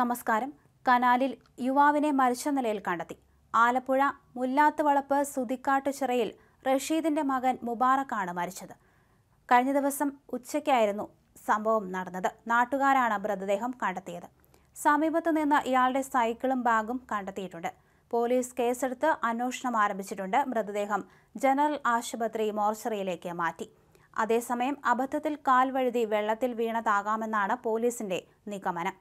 നമസ്കാരം കനാലിൽ യുവാവിനെ മരിച്ച നിലയിൽ കണ്ടെത്തി ആലപ്പുഴ മുല്ലാത്തുവളപ്പ് ചിറയിൽ റഷീദിന്റെ മകൻ മുബാറക്കാണ് മരിച്ചത് കഴിഞ്ഞ ദിവസം ഉച്ചയ്ക്കായിരുന്നു സംഭവം നടന്നത് നാട്ടുകാരാണ് മൃതദേഹം കണ്ടെത്തിയത് സമീപത്തു നിന്ന് ഇയാളുടെ സൈക്കിളും ബാഗും കണ്ടെത്തിയിട്ടുണ്ട് പോലീസ് കേസെടുത്ത് അന്വേഷണം ആരംഭിച്ചിട്ടുണ്ട് മൃതദേഹം ജനറൽ ആശുപത്രി മോർച്ചറിയിലേക്ക് മാറ്റി അതേസമയം അബദ്ധത്തിൽ കാൽ വഴുതി വെള്ളത്തിൽ വീണതാകാമെന്നാണ് പോലീസിന്റെ നിഗമനം